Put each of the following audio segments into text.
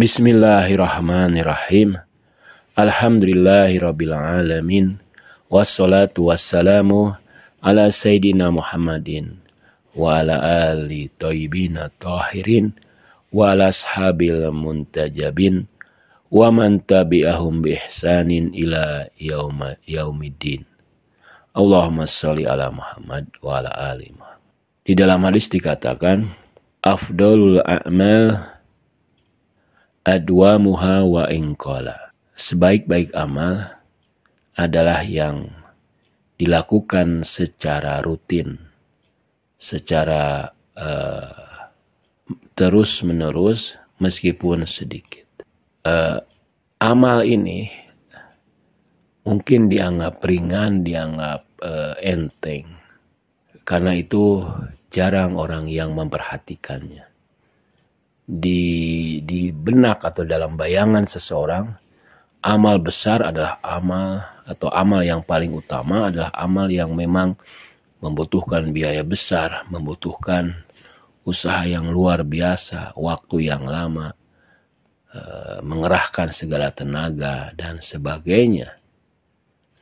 Bismillahirrahmanirrahim. Alhamdulillahirrabbilalamin. Wassalatu wassalamu ala sayyidina Muhammadin wa ala ali thayyibina tahirin wa ala ashabil muntajabin wa man tabi'ahum bi ihsanin ila yaumiddin. Allahumma salli ala Muhammad wa ala ali Muhammad. Di dalam hadis dikatakan afdolul a'mal Adwa muha wa ingkola. Sebaik-baik amal adalah yang dilakukan secara rutin, secara uh, terus-menerus meskipun sedikit. Uh, amal ini mungkin dianggap ringan, dianggap uh, enteng. Karena itu jarang orang yang memperhatikannya di di benak atau dalam bayangan seseorang amal besar adalah amal atau amal yang paling utama adalah amal yang memang membutuhkan biaya besar, membutuhkan usaha yang luar biasa, waktu yang lama, eh, mengerahkan segala tenaga dan sebagainya.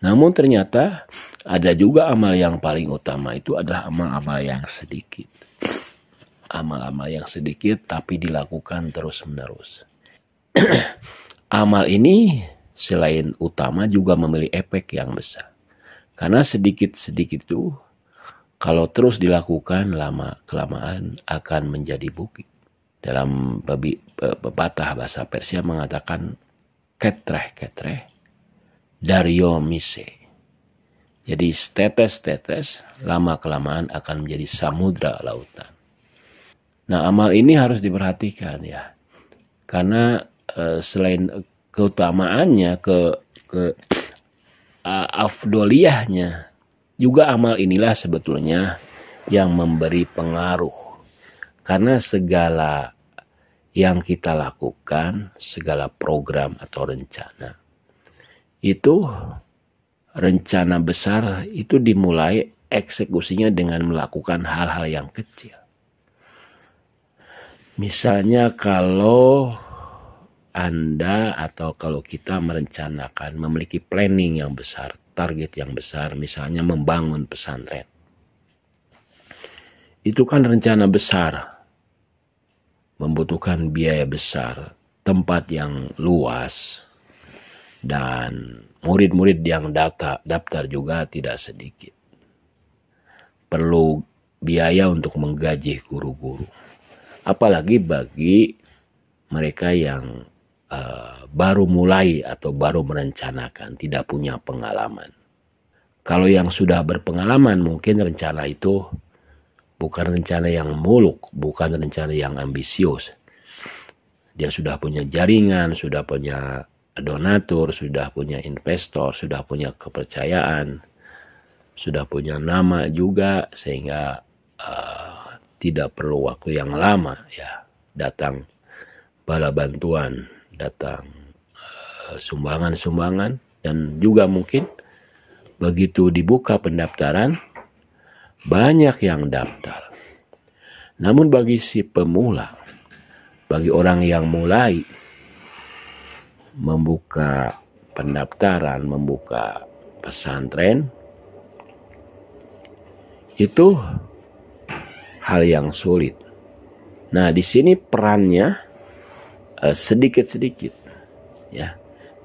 Namun ternyata ada juga amal yang paling utama itu adalah amal-amal yang sedikit amal-amal yang sedikit tapi dilakukan terus-menerus. amal ini selain utama juga memiliki efek yang besar. Karena sedikit-sedikit itu kalau terus dilakukan lama kelamaan akan menjadi bukit. Dalam pepatah bahasa Persia mengatakan ketreh ketreh dario mise. Jadi tetes-tetes lama kelamaan akan menjadi samudra lautan. Nah, amal ini harus diperhatikan ya. Karena uh, selain keutamaannya ke ke uh, afdoliahnya juga amal inilah sebetulnya yang memberi pengaruh. Karena segala yang kita lakukan, segala program atau rencana itu rencana besar itu dimulai eksekusinya dengan melakukan hal-hal yang kecil. Misalnya kalau Anda atau kalau kita merencanakan memiliki planning yang besar, target yang besar, misalnya membangun pesantren. Itu kan rencana besar. Membutuhkan biaya besar, tempat yang luas dan murid-murid yang daftar juga tidak sedikit. Perlu biaya untuk menggaji guru-guru apalagi bagi mereka yang uh, baru mulai atau baru merencanakan, tidak punya pengalaman. Kalau yang sudah berpengalaman, mungkin rencana itu bukan rencana yang muluk, bukan rencana yang ambisius. Dia sudah punya jaringan, sudah punya donatur, sudah punya investor, sudah punya kepercayaan, sudah punya nama juga, sehingga uh, tidak perlu waktu yang lama ya datang bala bantuan, datang eh, sumbangan-sumbangan dan juga mungkin begitu dibuka pendaftaran banyak yang daftar. Namun bagi si pemula, bagi orang yang mulai membuka pendaftaran, membuka pesantren, itu hal yang sulit. Nah, di sini perannya eh, sedikit-sedikit eh, ya.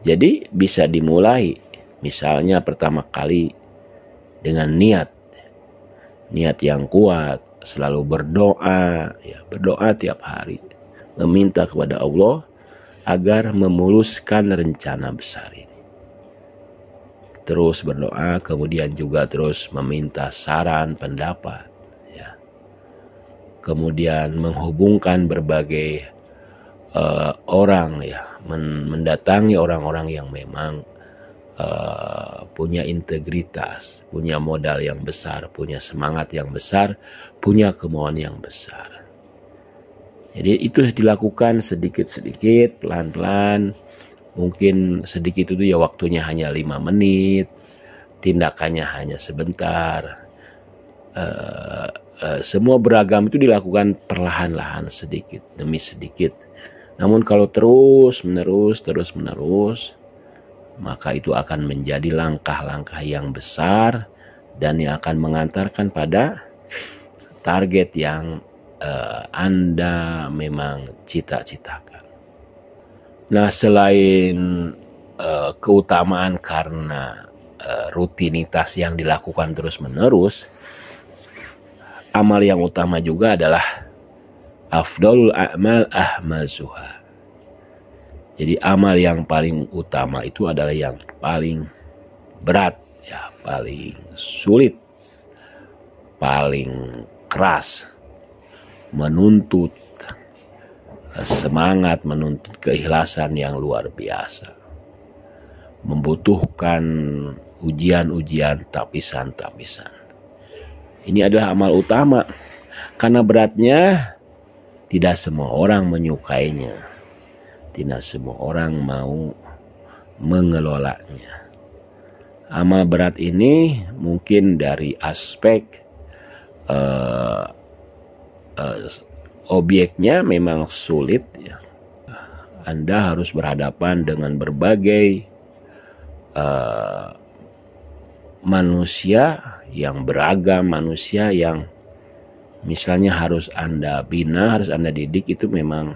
Jadi bisa dimulai misalnya pertama kali dengan niat. Niat yang kuat, selalu berdoa ya, berdoa tiap hari meminta kepada Allah agar memuluskan rencana besar ini. Terus berdoa, kemudian juga terus meminta saran, pendapat kemudian menghubungkan berbagai uh, orang ya mendatangi orang-orang yang memang uh, punya integritas, punya modal yang besar, punya semangat yang besar, punya kemauan yang besar. Jadi itu dilakukan sedikit-sedikit, pelan-pelan. Mungkin sedikit itu ya waktunya hanya lima menit, tindakannya hanya sebentar uh, uh, semua beragam itu dilakukan perlahan-lahan sedikit demi sedikit. Namun kalau terus menerus terus menerus maka itu akan menjadi langkah-langkah yang besar dan yang akan mengantarkan pada target yang uh, Anda memang cita-citakan. Nah, selain uh, keutamaan karena uh, rutinitas yang dilakukan terus-menerus, amal yang utama juga adalah afdol a'mal ahmazuha. Jadi amal yang paling utama itu adalah yang paling berat, ya paling sulit, paling keras, menuntut semangat, menuntut keikhlasan yang luar biasa. Membutuhkan ujian-ujian tapisan-tapisan. Ini adalah amal utama karena beratnya tidak semua orang menyukainya. Tidak semua orang mau mengelolanya. Amal berat ini mungkin dari aspek uh, uh, objeknya memang sulit ya. Anda harus berhadapan dengan berbagai uh, manusia yang beragam, manusia yang misalnya harus Anda bina, harus Anda didik itu memang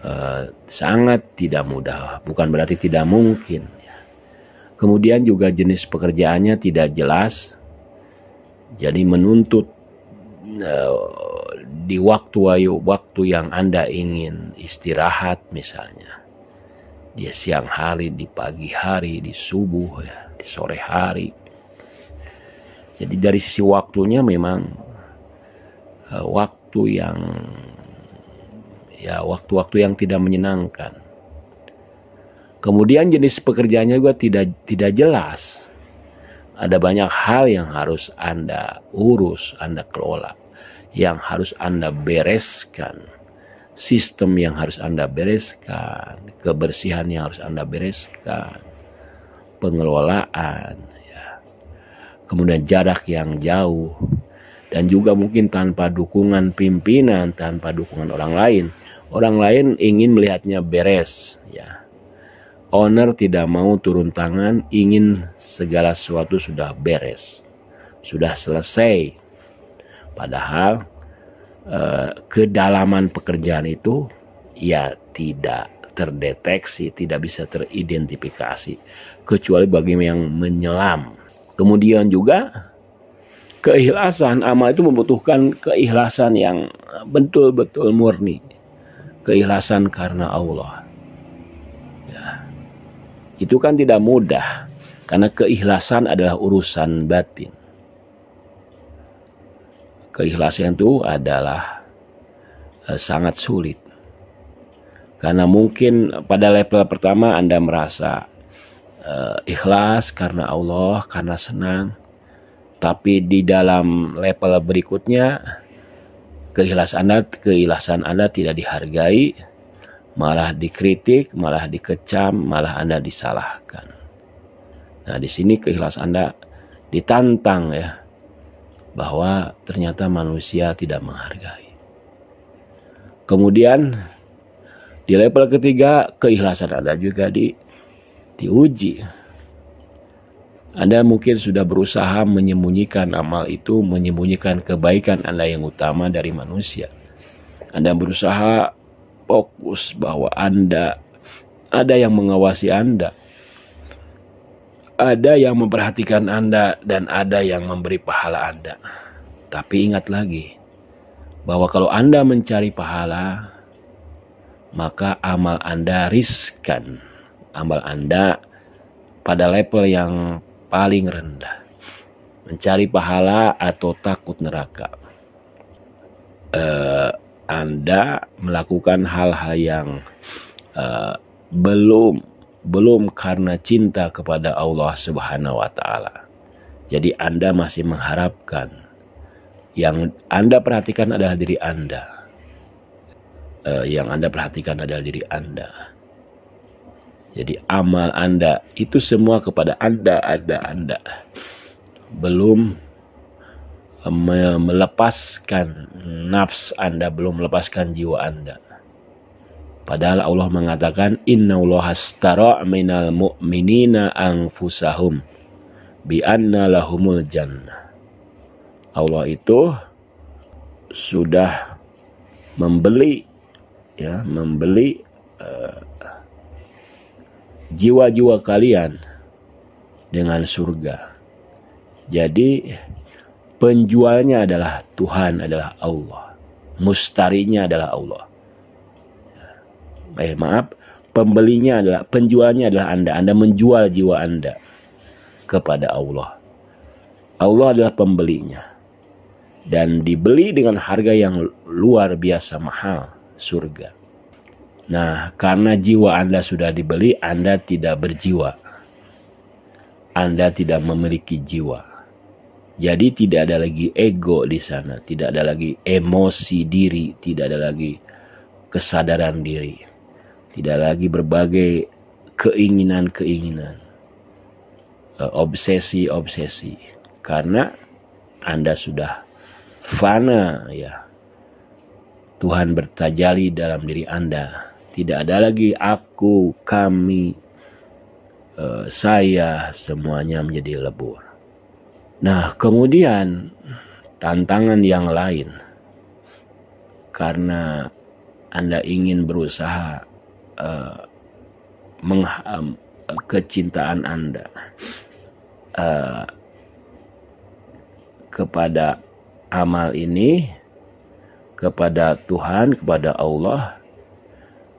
eh, sangat tidak mudah, bukan berarti tidak mungkin. Ya. Kemudian juga jenis pekerjaannya tidak jelas, jadi menuntut eh, di waktu waktu yang Anda ingin istirahat misalnya. Dia siang hari, di pagi hari, di subuh ya sore hari. Jadi dari sisi waktunya memang eh, waktu yang ya waktu-waktu yang tidak menyenangkan. Kemudian jenis pekerjaannya juga tidak tidak jelas. Ada banyak hal yang harus Anda urus, Anda kelola, yang harus Anda bereskan. Sistem yang harus Anda bereskan, kebersihan yang harus Anda bereskan pengelolaan, ya. kemudian jarak yang jauh, dan juga mungkin tanpa dukungan pimpinan, tanpa dukungan orang lain. Orang lain ingin melihatnya beres, ya. Owner tidak mau turun tangan, ingin segala sesuatu sudah beres, sudah selesai. Padahal eh, kedalaman pekerjaan itu ya tidak terdeteksi, tidak bisa teridentifikasi kecuali bagi yang menyelam. Kemudian juga keikhlasan amal itu membutuhkan keikhlasan yang betul-betul murni. Keikhlasan karena Allah. Ya. Itu kan tidak mudah karena keikhlasan adalah urusan batin. Keikhlasan itu adalah eh, sangat sulit karena mungkin pada level pertama Anda merasa uh, ikhlas karena Allah, karena senang. Tapi di dalam level berikutnya keikhlasan Anda, keikhlasan Anda tidak dihargai, malah dikritik, malah dikecam, malah Anda disalahkan. Nah, di sini keikhlas Anda ditantang ya bahwa ternyata manusia tidak menghargai. Kemudian di level ketiga keikhlasan Anda juga di diuji. Anda mungkin sudah berusaha menyembunyikan amal itu, menyembunyikan kebaikan Anda yang utama dari manusia. Anda berusaha fokus bahwa Anda ada yang mengawasi Anda. Ada yang memperhatikan Anda dan ada yang memberi pahala Anda. Tapi ingat lagi bahwa kalau Anda mencari pahala, maka amal Anda riskan. Amal Anda pada level yang paling rendah. Mencari pahala atau takut neraka. Uh, anda melakukan hal-hal yang uh, belum belum karena cinta kepada Allah Subhanahu wa taala. Jadi Anda masih mengharapkan yang Anda perhatikan adalah diri Anda uh, yang Anda perhatikan adalah diri Anda. Jadi amal Anda itu semua kepada Anda, ada Anda. Belum eh, melepaskan nafs Anda, belum melepaskan jiwa Anda. Padahal Allah mengatakan Allah astara minal mu'minina anfusahum bi anna lahumul jannah. Allah itu sudah membeli ya membeli eh, jiwa-jiwa uh, kalian dengan surga. Jadi penjualnya adalah Tuhan adalah Allah. Mustarinya adalah Allah. Eh maaf, pembelinya adalah penjualnya adalah Anda. Anda menjual jiwa Anda kepada Allah. Allah adalah pembelinya dan dibeli dengan harga yang luar biasa mahal surga. Nah, karena jiwa Anda sudah dibeli, Anda tidak berjiwa. Anda tidak memiliki jiwa. Jadi tidak ada lagi ego di sana, tidak ada lagi emosi diri, tidak ada lagi kesadaran diri. Tidak lagi berbagai keinginan-keinginan. Eh, obsesi-obsesi. Karena Anda sudah fana ya Tuhan bertajali dalam diri Anda. Tidak ada lagi aku, kami, eh, saya, semuanya menjadi lebur. Nah, kemudian tantangan yang lain karena Anda ingin berusaha uh, kecintaan Anda uh, kepada amal ini kepada Tuhan, kepada Allah,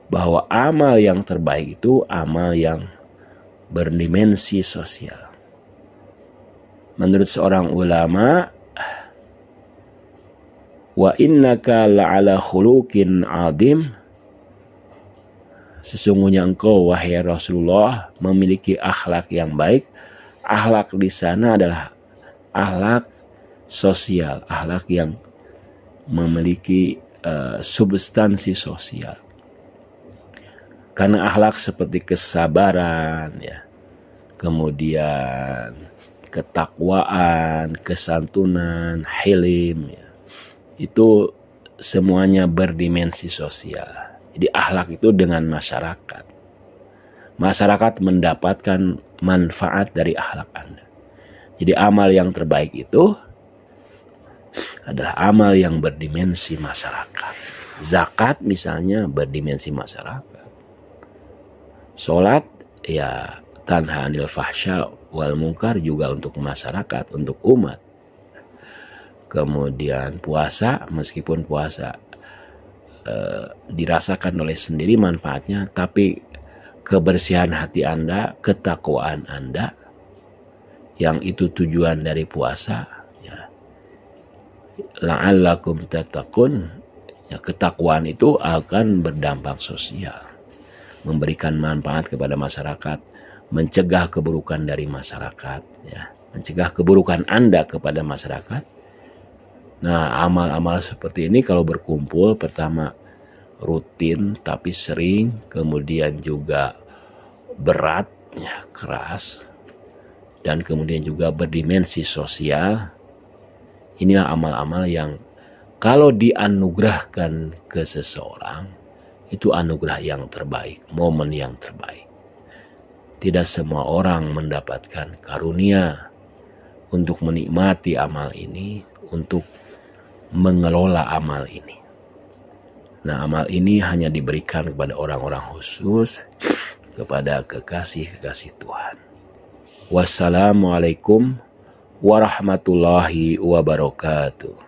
bahwa amal yang terbaik itu amal yang berdimensi sosial. Menurut seorang ulama, wa innaka la'ala khuluqin adim sesungguhnya engkau wahai Rasulullah memiliki akhlak yang baik akhlak di sana adalah akhlak sosial akhlak yang memiliki uh, substansi sosial. Karena akhlak seperti kesabaran ya. Kemudian ketakwaan, kesantunan, hilim ya. Itu semuanya berdimensi sosial. Jadi akhlak itu dengan masyarakat. Masyarakat mendapatkan manfaat dari akhlak Anda. Jadi amal yang terbaik itu adalah amal yang berdimensi masyarakat. Zakat misalnya berdimensi masyarakat. Sholat ya tanha anil fahsya wal mungkar juga untuk masyarakat, untuk umat. Kemudian puasa, meskipun puasa eh, dirasakan oleh sendiri manfaatnya, tapi kebersihan hati Anda, ketakwaan Anda, yang itu tujuan dari puasa, la'allakum tatakun ya, ketakwaan itu akan berdampak sosial memberikan manfaat kepada masyarakat mencegah keburukan dari masyarakat ya mencegah keburukan Anda kepada masyarakat nah amal-amal seperti ini kalau berkumpul pertama rutin tapi sering kemudian juga berat ya keras dan kemudian juga berdimensi sosial Inilah amal-amal yang kalau dianugerahkan ke seseorang, itu anugerah yang terbaik, momen yang terbaik. Tidak semua orang mendapatkan karunia untuk menikmati amal ini, untuk mengelola amal ini. Nah, amal ini hanya diberikan kepada orang-orang khusus, kepada kekasih-kekasih Tuhan. Wassalamualaikum warahmatullahi wabarakatuh.